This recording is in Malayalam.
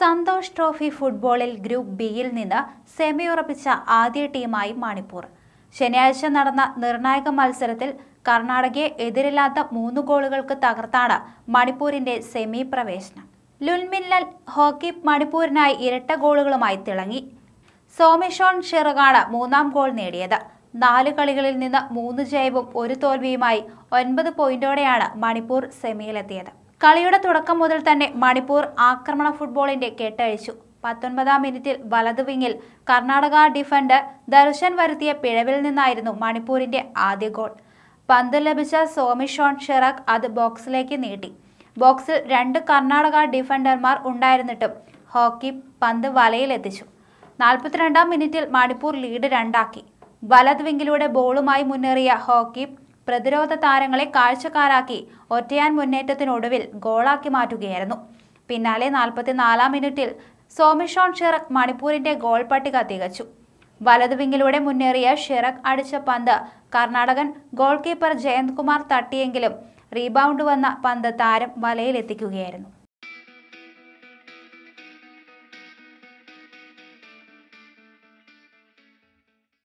സന്തോഷ് ട്രോഫി ഫുട്ബോളിൽ ഗ്രൂപ്പ് ബിയിൽ നിന്ന് സെമി ഉറപ്പിച്ച ആദ്യ ടീമായി മണിപ്പൂർ ശനിയാഴ്ച നടന്ന നിർണായക മത്സരത്തിൽ കർണാടകയെ എതിരില്ലാത്ത മൂന്ന് ഗോളുകൾക്ക് തകർത്താണ് മണിപ്പൂരിന്റെ സെമി പ്രവേശനം ലുൻമിന്നൽ ഹോക്കി മണിപ്പൂരിനായി ഇരട്ട ഗോളുകളുമായി തിളങ്ങി സോമിഷോൺ ഷിറഗാണ് മൂന്നാം ഗോൾ നേടിയത് നാല് കളികളിൽ നിന്ന് മൂന്ന് ജയവും ഒരു തോൽവിയുമായി ഒൻപത് പോയിന്റോടെയാണ് മണിപ്പൂർ സെമിയിലെത്തിയത് കളിയുടെ തുടക്കം മുതൽ തന്നെ മണിപ്പൂർ ആക്രമണ ഫുട്ബോളിന്റെ കെട്ടഴിച്ചു പത്തൊൻപതാം മിനിറ്റിൽ വലത് വിങ്ങിൽ കർണാടക ഡിഫൻഡർ ദർശൻ വരുത്തിയ പിഴവിൽ നിന്നായിരുന്നു മണിപ്പൂരിന്റെ ആദ്യ ഗോൾ പന്ത് ലഭിച്ച സോമിഷോൺ ഷെറാഖ് അത് ബോക്സിലേക്ക് നീട്ടി ബോക്സിൽ രണ്ട് കർണാടക ഡിഫൻഡർമാർ ഉണ്ടായിരുന്നിട്ടും ഹോക്കി പന്ത് വലയിലെത്തിച്ചു നാൽപ്പത്തിരണ്ടാം മിനിറ്റിൽ മണിപ്പൂർ ലീഡ് രണ്ടാക്കി വലത് വിങ്ങിലൂടെ ബോളുമായി മുന്നേറിയ ഹോക്കി പ്രതിരോധ താരങ്ങളെ കാഴ്ചക്കാരാക്കി ഒറ്റയാൻ മുന്നേറ്റത്തിനൊടുവിൽ ഗോളാക്കി മാറ്റുകയായിരുന്നു പിന്നാലെ നാൽപ്പത്തിനാലാം മിനിറ്റിൽ സോമിഷോൺ ഷിറക് മണിപ്പൂരിന്റെ ഗോൾ പട്ടിക തികച്ചു വലതുവിങ്ങിലൂടെ മുന്നേറിയ ഷിറക് അടിച്ച പന്ത് കർണാടകൻ ഗോൾ കീപ്പർ ജയന്ത് കുമാർ തട്ടിയെങ്കിലും റീബൗണ്ട് വന്ന പന്ത് താരം വലയിലെത്തിക്കുകയായിരുന്നു